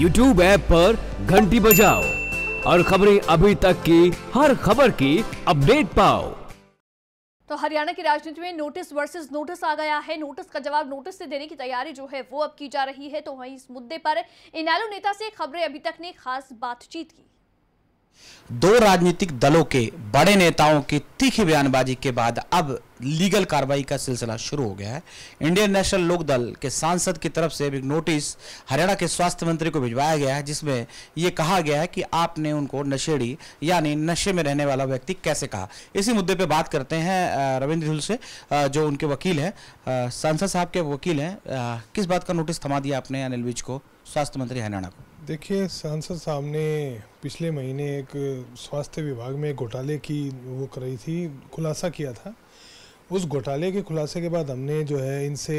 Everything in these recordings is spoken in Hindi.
यूट्यूब ऐप पर घंटी बजाओ और खबरें अभी तक की हर खबर की अपडेट पाओ तो हरियाणा की राजनीति में नोटिस वर्सेस नोटिस आ गया है नोटिस का जवाब नोटिस से देने की तैयारी जो है वो अब की जा रही है तो वहीं इस मुद्दे पर इनैलो नेता से खबरें अभी तक ने खास बातचीत की दो राजनीतिक दलों के बड़े नेताओं की तीखी बयानबाजी के बाद अब लीगल कार्रवाई का सिलसिला शुरू हो गया है इंडियन नेशनल लोक दल के सांसद की तरफ से एक नोटिस हरियाणा के स्वास्थ्य मंत्री को भिजवाया गया है जिसमें यह कहा गया है कि आपने उनको नशेड़ी यानी नशे में रहने वाला व्यक्ति कैसे कहा इसी मुद्दे पर बात करते हैं रविंद्र झुल से जो उनके वकील हैं सांसद साहब के वकील हैं किस बात का नोटिस थमा दिया आपने अनिल विज को स्वास्थ्य मंत्री हरियाणा को देखिए सांसद साहब ने पिछले महीने एक स्वास्थ्य विभाग में घोटाले की वो कराई थी खुलासा किया था उस घोटाले के खुलासे के बाद हमने जो है इनसे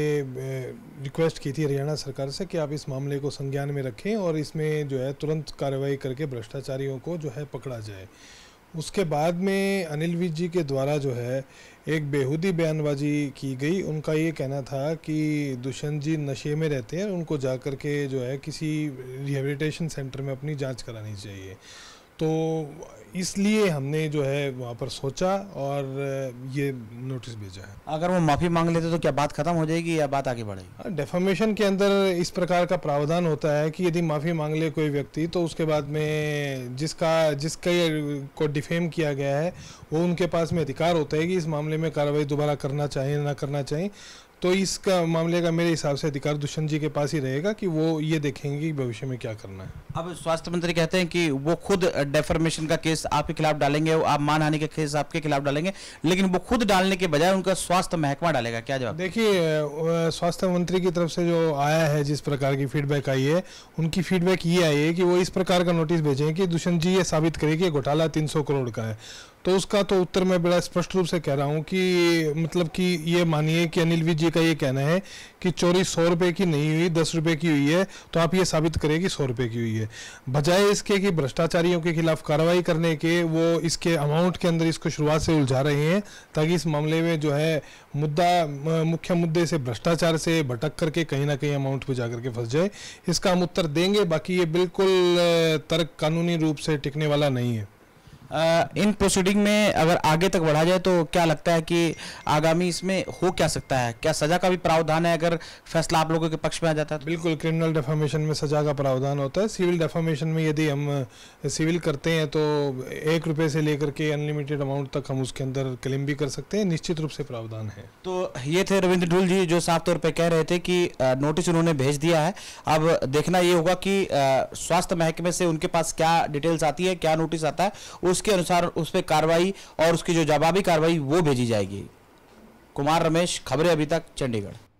रिक्वेस्ट की थी हरियाणा सरकार से कि आप इस मामले को संज्ञान में रखें और इसमें जो है तुरंत कार्रवाई करके भ्रष्टाचारियों को जो है पकड़ा जाए उसके बाद में अनिल विज जी के द्वारा जो है एक बेहूदी बयानबाजी की गई उनका ये कहना था कि दुष्यंत जी नशे में रहते हैं उनको जा कर के जो है किसी रिहेबिलिटेशन सेंटर में अपनी जांच करानी चाहिए तो इसलिए हमने जो है वहाँ पर सोचा और ये नोटिस भेजा है अगर वो माफ़ी मांग लेते तो क्या बात ख़त्म हो जाएगी या बात आगे बढ़ेगी डेफामेशन हाँ, के अंदर इस प्रकार का प्रावधान होता है कि यदि माफ़ी मांग ले कोई व्यक्ति तो उसके बाद में जिसका जिसके को डिफेम किया गया है वो उनके पास में अधिकार होता है कि इस मामले में कार्रवाई दोबारा करना चाहिए ना करना चाहिए तो इसका मामले का मेरे हिसाब से अधिकार दुष्यंत जी के पास ही रहेगा कि वो ये देखेंगे कि भविष्य में क्या करना है अब स्वास्थ्य मंत्री कहते हैं कि वो खुद डेफर्मेशन का केस आपके खिलाफ डालेंगे आप मानहानि का केस आपके खिलाफ डालेंगे लेकिन वो खुद डालने के बजाय उनका स्वास्थ्य महकमा डालेगा क्या जवाब देखिए स्वास्थ्य मंत्री की तरफ से जो आया है जिस प्रकार की फीडबैक आई है उनकी फीडबैक ये आई है कि वो इस प्रकार का नोटिस भेजें कि दुष्यंत जी ये साबित करे कि घोटाला तीन करोड़ का है तो उसका तो उत्तर मैं बड़ा स्पष्ट रूप से कह रहा हूँ कि मतलब कि ये मानिए कि अनिल विजय का ये कहना है कि चोरी सौ रुपये की नहीं हुई दस रुपये की हुई है तो आप ये साबित करें कि सौ रुपये की हुई है बजाय इसके कि भ्रष्टाचारियों के खिलाफ कार्रवाई करने के वो इसके अमाउंट के अंदर इसको शुरुआत से उलझा रहे हैं ताकि इस मामले में जो है मुद्दा मुख्य मुद्दे से भ्रष्टाचार से भटक करके कहीं ना कहीं अमाउंट पर जा करके फंस जाए इसका हम उत्तर देंगे बाकी ये बिल्कुल तर्क कानूनी रूप से टिकने वाला नहीं है इन प्रोसीडिंग में अगर आगे तक बढ़ा जाए तो क्या लगता है कि आगामी इसमें हो क्या सकता है क्या सज़ा का भी प्रावधान है अगर फैसला आप लोगों के पक्ष में आ जाता है तो? बिल्कुल क्रिमिनल डेफामेशन में सज़ा का प्रावधान होता है सिविल डेफामेशन में यदि हम सिविल करते हैं तो एक रुपये से लेकर के अनलिमिटेड अमाउंट तक हम उसके अंदर क्लेम भी कर सकते हैं निश्चित रूप से प्रावधान है तो ये थे रविंद्र ढुल जी जो साफ तौर पर कह रहे थे कि नोटिस उन्होंने भेज दिया है अब देखना ये होगा कि स्वास्थ्य महकमे से उनके पास क्या डिटेल्स आती है क्या नोटिस आता है उस उसके अनुसार उस पर कार्रवाई और उसकी जो जवाबी कार्रवाई वो भेजी जाएगी कुमार रमेश खबरें अभी तक चंडीगढ़